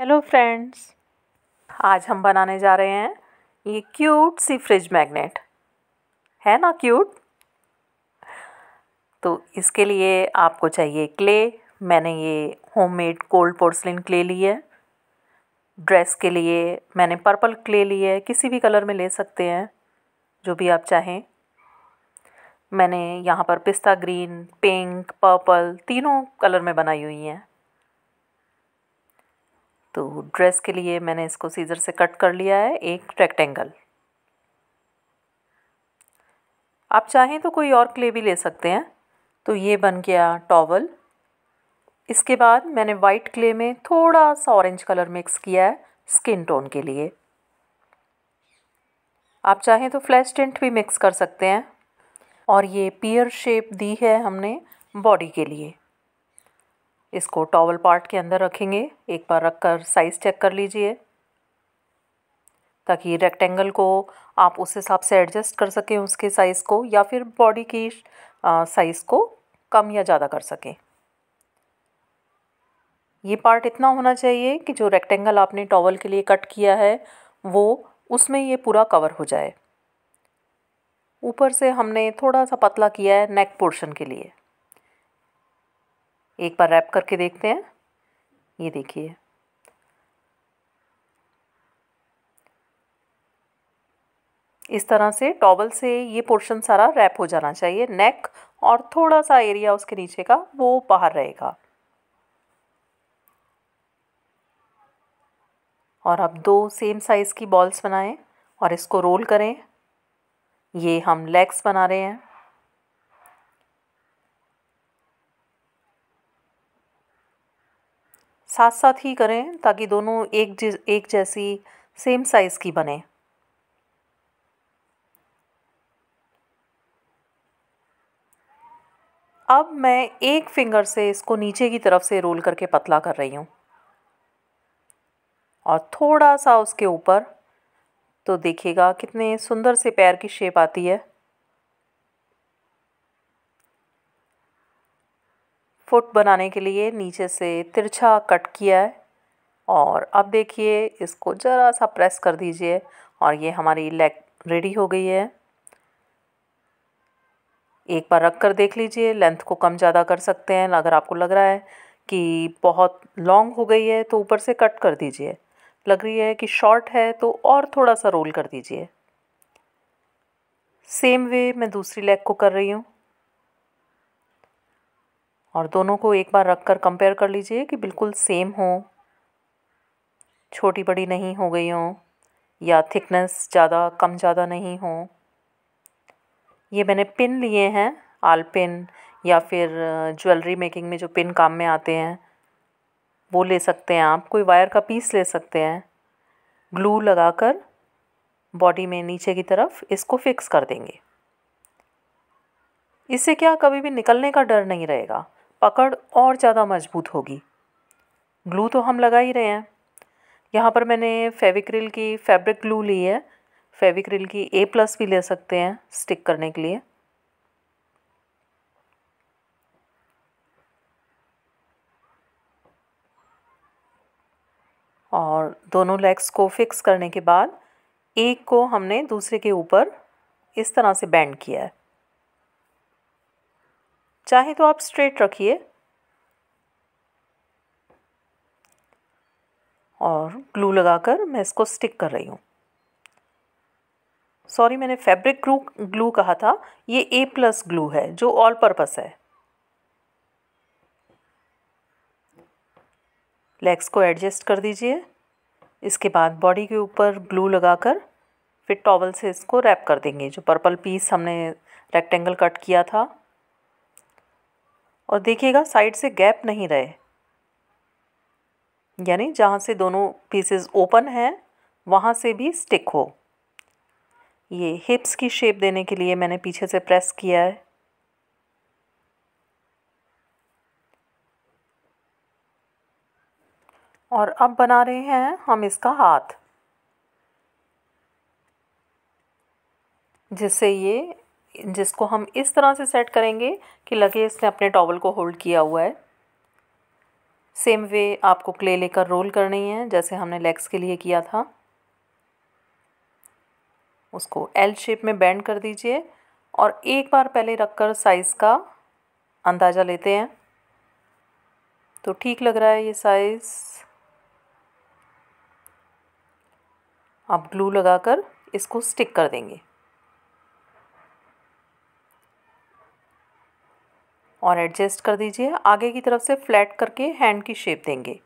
hello friends आज हम बनाने जा रहे हैं ये क्यूट सी फ्रिज मैग्नेट है ना क्यूट तो इसके लिए आपको चाहिए क्ले मैंने ये होममेड कोल्ड पोर्सलिन क्ले ली है ड्रेस के लिए मैंने पर्पल क्ले ली है किसी भी कलर में ले सकते हैं जो भी आप चाहें मैंने यहाँ पर पिस्ता ग्रीन पिंक पर्पल तीनों कलर में बनाई हुई हैं तो ड्रेस के लिए मैंने इसको सीज़र से कट कर लिया है एक रेक्टेंगल आप चाहें तो कोई और क्ले भी ले सकते हैं तो ये बन गया टॉवल इसके बाद मैंने वाइट क्ले में थोड़ा सा ऑरेंज कलर मिक्स किया है स्किन टोन के लिए आप चाहें तो फ्लैश टेंट भी मिक्स कर सकते हैं और ये पियर शेप दी है हमने बॉडी के लिए इसको टॉवल पार्ट के अंदर रखेंगे एक बार रखकर साइज़ चेक कर लीजिए ताकि रेक्टेंगल को आप उस हिसाब से एडजस्ट कर सकें उसके साइज़ को या फिर बॉडी की साइज़ को कम या ज़्यादा कर सकें ये पार्ट इतना होना चाहिए कि जो रेक्टेंगल आपने टॉवल के लिए कट किया है वो उसमें ये पूरा कवर हो जाए ऊपर से हमने थोड़ा सा पतला किया है नेक पोर्शन के लिए एक बार रैप करके देखते हैं ये देखिए इस तरह से टॉवल से ये पोर्शन सारा रैप हो जाना चाहिए नेक और थोड़ा सा एरिया उसके नीचे का वो बाहर रहेगा और अब दो सेम साइज़ की बॉल्स बनाएं और इसको रोल करें ये हम लेग्स बना रहे हैं साथ साथ ही करें ताकि दोनों एक एक जैसी सेम साइज़ की बने अब मैं एक फिंगर से इसको नीचे की तरफ से रोल करके पतला कर रही हूँ और थोड़ा सा उसके ऊपर तो देखिएगा कितने सुंदर से पैर की शेप आती है फुट बनाने के लिए नीचे से तिरछा कट किया है और अब देखिए इसको ज़रा सा प्रेस कर दीजिए और ये हमारी लेग रेडी हो गई है एक बार रख कर देख लीजिए लेंथ को कम ज़्यादा कर सकते हैं अगर आपको लग रहा है कि बहुत लॉन्ग हो गई है तो ऊपर से कट कर दीजिए लग रही है कि शॉर्ट है तो और थोड़ा सा रोल कर दीजिए सेम वे मैं दूसरी लेग को कर रही हूँ और दोनों को एक बार रख कर कंपेयर कर लीजिए कि बिल्कुल सेम हो छोटी बड़ी नहीं हो गई हो या थिकनेस ज़्यादा कम ज़्यादा नहीं हो ये मैंने पिन लिए हैं आल पिन या फिर ज्वेलरी मेकिंग में जो पिन काम में आते हैं वो ले सकते हैं आप कोई वायर का पीस ले सकते हैं ग्लू लगाकर बॉडी में नीचे की तरफ इसको फिक्स कर देंगे इससे क्या कभी भी निकलने का डर नहीं रहेगा पकड़ और ज़्यादा मज़बूत होगी ग्लू तो हम लगा ही रहे हैं यहाँ पर मैंने फेविक्रिल की फैब्रिक ग्लू ली है फेविक्रिल की ए प्लस भी ले सकते हैं स्टिक करने के लिए और दोनों लेग्स को फिक्स करने के बाद एक को हमने दूसरे के ऊपर इस तरह से बैंड किया है चाहे तो आप स्ट्रेट रखिए और ग्लू लगाकर मैं इसको स्टिक कर रही हूँ सॉरी मैंने फैब्रिक ग्लू ग्लू कहा था ये ए प्लस ग्लू है जो ऑल पर्पस है लेग्स को एडजस्ट कर दीजिए इसके बाद बॉडी के ऊपर ग्लू लगाकर फिर टॉवल से इसको रैप कर देंगे जो पर्पल पीस हमने रेक्टेंगल कट किया था और देखिएगा साइड से गैप नहीं रहे यानी जहाँ से दोनों पीसेस ओपन हैं वहाँ से भी स्टिक हो ये हिप्स की शेप देने के लिए मैंने पीछे से प्रेस किया है और अब बना रहे हैं हम इसका हाथ जिससे ये जिसको हम इस तरह से सेट करेंगे कि लगे इसने अपने टॉवल को होल्ड किया हुआ है सेम वे आपको क्ले लेकर रोल करनी है जैसे हमने लेग्स के लिए किया था उसको एल शेप में बेंड कर दीजिए और एक बार पहले रखकर साइज़ का अंदाज़ा लेते हैं तो ठीक लग रहा है ये साइज़ आप ग्लू लगाकर इसको स्टिक कर देंगे और एडजस्ट कर दीजिए आगे की तरफ से फ्लैट करके हैंड की शेप देंगे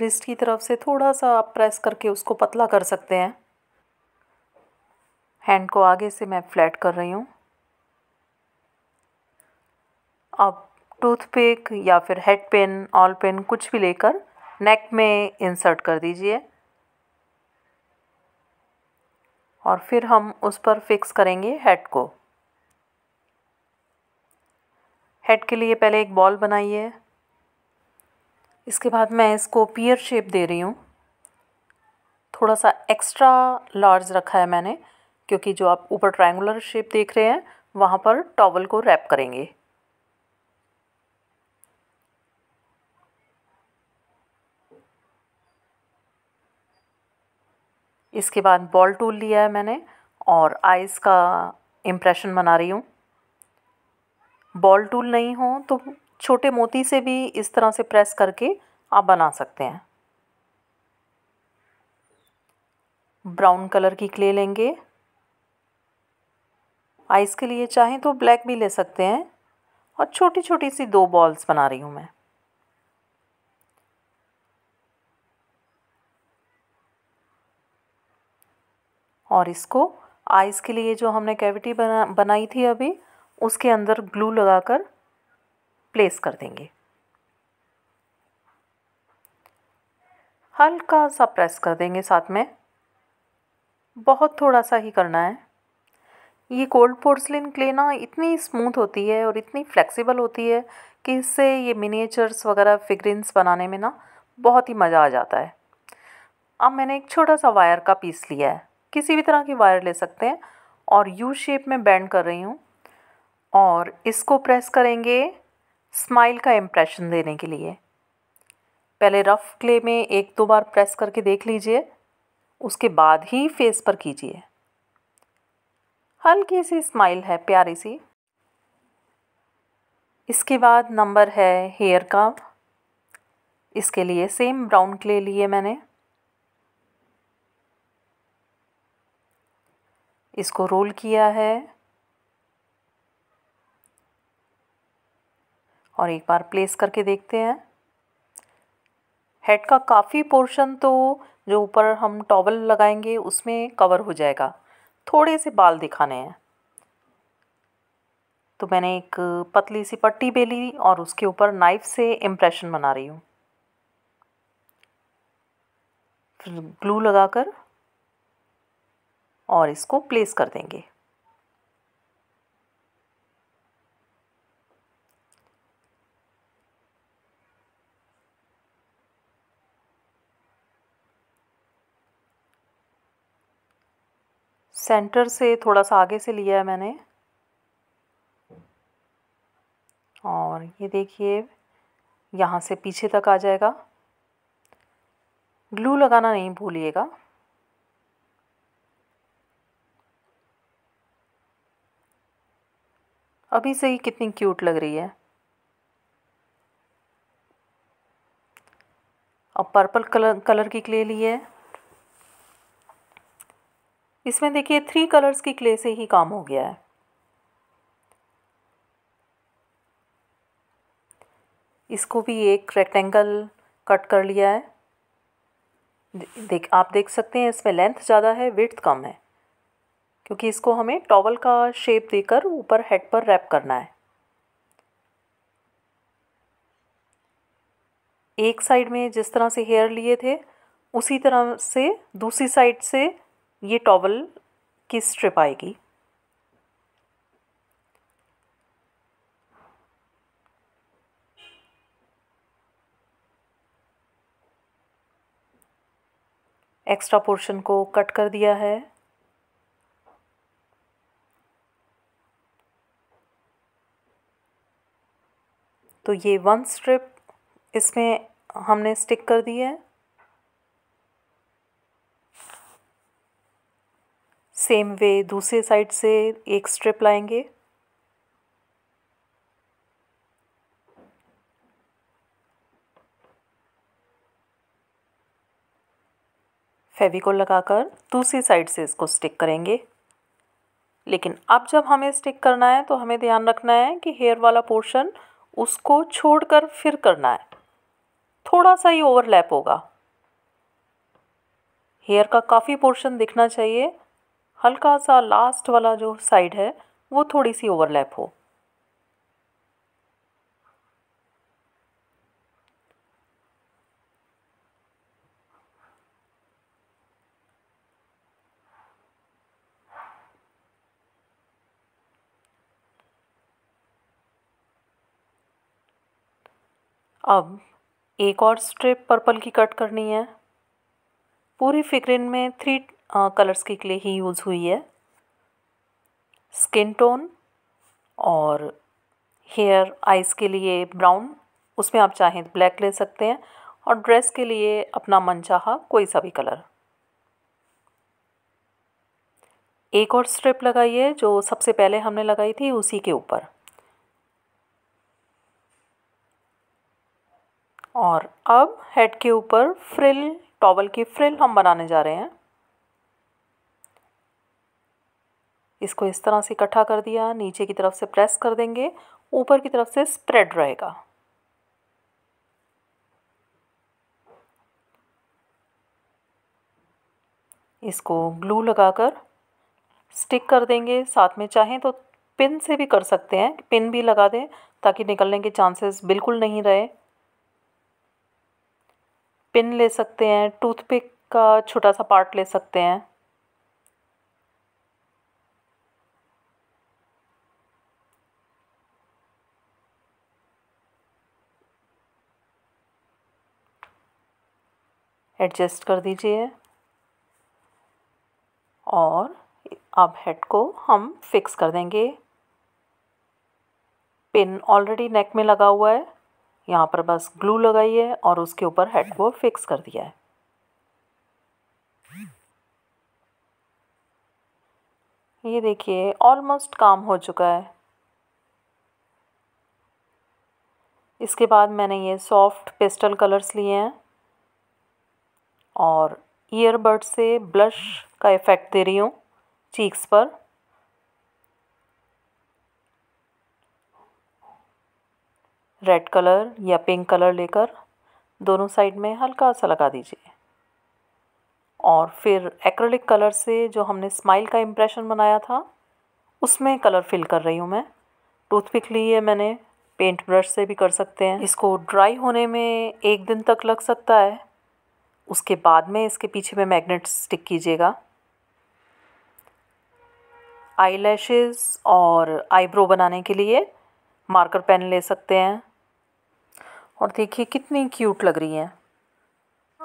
रिस्ट की तरफ से थोड़ा सा आप प्रेस करके उसको पतला कर सकते हैं हैंड को आगे से मैं फ्लैट कर रही हूँ अब टूथपिक या फिर हेड पिन ऑल पिन कुछ भी लेकर नेक में इंसर्ट कर दीजिए और फिर हम उस पर फिक्स करेंगे हेड को हेड के लिए पहले एक बॉल बनाइए इसके बाद मैं इसको पियर शेप दे रही हूँ थोड़ा सा एक्स्ट्रा लार्ज रखा है मैंने क्योंकि जो आप ऊपर ट्रायंगुलर शेप देख रहे हैं वहाँ पर टॉवल को रैप करेंगे इसके बाद बॉल टूल लिया है मैंने और आइज़ का इम्प्रेशन बना रही हूँ बॉल टूल नहीं हो तो छोटे मोती से भी इस तरह से प्रेस करके आप बना सकते हैं ब्राउन कलर की क्ले लेंगे आइस के लिए चाहें तो ब्लैक भी ले सकते हैं और छोटी छोटी सी दो बॉल्स बना रही हूँ मैं और इसको आइज़ के लिए जो हमने कैविटी बना बनाई थी अभी उसके अंदर ग्लू लगाकर प्लेस कर देंगे हल्का सा प्रेस कर देंगे साथ में बहुत थोड़ा सा ही करना है ये कोल्ड पोर्सलिन क्ले ना इतनी स्मूथ होती है और इतनी फ्लेक्सिबल होती है कि इससे ये मिनिएचर्स वगैरह फिगरिन्स बनाने में ना बहुत ही मज़ा आ जाता है अब मैंने एक छोटा सा वायर का पीस लिया है किसी भी तरह की वायर ले सकते हैं और यू शेप में बैंड कर रही हूँ और इसको प्रेस करेंगे स्माइल का इम्प्रेशन देने के लिए पहले रफ़ क्ले में एक दो बार प्रेस करके देख लीजिए उसके बाद ही फेस पर कीजिए हल्की सी स्माइल है प्यारी सी इसके बाद नंबर है हेयर का इसके लिए सेम ब्राउन क्ले लिए मैंने इसको रोल किया है और एक बार प्लेस करके देखते हैं हेड का काफ़ी पोर्शन तो जो ऊपर हम टॉवल लगाएंगे उसमें कवर हो जाएगा थोड़े से बाल दिखाने हैं तो मैंने एक पतली सी पट्टी बेली और उसके ऊपर नाइफ से इम्प्रेशन बना रही हूँ फिर ग्लू लगाकर और इसको प्लेस कर देंगे सेंटर से थोड़ा सा आगे से लिया है मैंने और ये देखिए यहाँ से पीछे तक आ जाएगा ग्लू लगाना नहीं भूलिएगा अभी से ही कितनी क्यूट लग रही है अब पर्पल कलर कलर की क्ले ली है इसमें देखिए थ्री कलर्स की क्ले से ही काम हो गया है इसको भी एक रेक्टेंगल कट कर लिया है देख आप देख सकते हैं इसमें लेंथ ज़्यादा है विड्थ कम है क्योंकि इसको हमें टॉवल का शेप देकर ऊपर हेड पर रैप करना है एक साइड में जिस तरह से हेयर लिए थे उसी तरह से दूसरी साइड से ये टॉवल की स्ट्रिप आएगी एक्स्ट्रा पोर्शन को कट कर दिया है तो ये वन स्ट्रिप इसमें हमने स्टिक कर दी है सेम वे दूसरे साइड से एक स्ट्रिप लाएंगे फेविकोल लगाकर दूसरी साइड से इसको स्टिक करेंगे लेकिन अब जब हमें स्टिक करना है तो हमें ध्यान रखना है कि हेयर वाला पोर्शन उसको छोड़कर फिर करना है थोड़ा सा ही ओवरलैप होगा हेयर का काफ़ी पोर्शन दिखना चाहिए हल्का सा लास्ट वाला जो साइड है वो थोड़ी सी ओवरलैप हो अब एक और स्ट्रिप पर्पल की कट करनी है पूरी फिक्रिन में थ्री कलर्स की क्ले ही यूज़ हुई है स्किन टोन और हेयर आइज़ के लिए ब्राउन उसमें आप चाहें तो ब्लैक ले सकते हैं और ड्रेस के लिए अपना मन चाह कोई सा भी कलर एक और स्ट्रिप लगाइए जो सबसे पहले हमने लगाई थी उसी के ऊपर और अब हेड के ऊपर फ्रिल टॉवल की फ्रिल हम बनाने जा रहे हैं इसको इस तरह से इकट्ठा कर दिया नीचे की तरफ से प्रेस कर देंगे ऊपर की तरफ से स्प्रेड रहेगा इसको ग्लू लगाकर स्टिक कर देंगे साथ में चाहें तो पिन से भी कर सकते हैं पिन भी लगा दें ताकि निकलने के चांसेस बिल्कुल नहीं रहे पिन ले सकते हैं टूथपिक का छोटा सा पार्ट ले सकते हैं एडजस्ट कर दीजिए और अब हेड को हम फिक्स कर देंगे पिन ऑलरेडी नेक में लगा हुआ है यहाँ पर बस ग्लू लगाई है और उसके ऊपर हेड को फिक्स कर दिया है ये देखिए ऑलमोस्ट काम हो चुका है इसके बाद मैंने ये सॉफ्ट पेस्टल कलर्स लिए हैं और ईयरबड से ब्लश का इफ़ेक्ट दे रही हूँ चीक्स पर रेड कलर या पिंक कलर लेकर दोनों साइड में हल्का सा लगा दीजिए और फिर एक्रेलिक कलर से जो हमने स्माइल का इम्प्रेशन बनाया था उसमें कलर फिल कर रही हूँ मैं टूथपिक ली है मैंने पेंट ब्रश से भी कर सकते हैं इसको ड्राई होने में एक दिन तक लग सकता है उसके बाद में इसके पीछे में मैग्नेट स्टिक कीजिएगा आई और आईब्रो बनाने के लिए मार्कर पेन ले सकते हैं और देखिए कितनी क्यूट लग रही हैं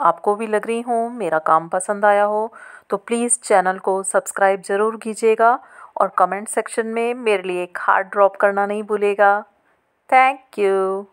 आपको भी लग रही हो मेरा काम पसंद आया हो तो प्लीज़ चैनल को सब्सक्राइब ज़रूर कीजिएगा और कमेंट सेक्शन में मेरे लिए एक हार्ड ड्रॉप करना नहीं भूलेगा थैंक यू